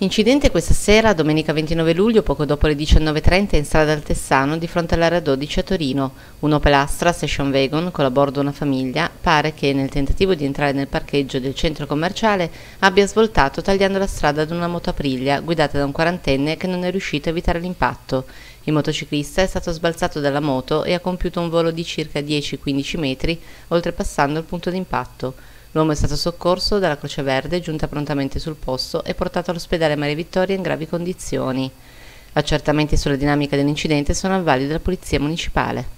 Incidente questa sera, domenica 29 luglio, poco dopo le 19.30 in strada al Tessano, di fronte all'area 12 a Torino. Un Opel Astra Session Wagon con a bordo una famiglia pare che nel tentativo di entrare nel parcheggio del centro commerciale abbia svoltato tagliando la strada ad una motoapriglia guidata da un quarantenne che non è riuscito a evitare l'impatto. Il motociclista è stato sbalzato dalla moto e ha compiuto un volo di circa 10-15 metri, oltrepassando il punto d'impatto. L'uomo è stato soccorso dalla Croce Verde, giunta prontamente sul posto e portato all'ospedale Maria Vittoria in gravi condizioni. Accertamenti sulla dinamica dell'incidente sono a vaglio della Polizia Municipale.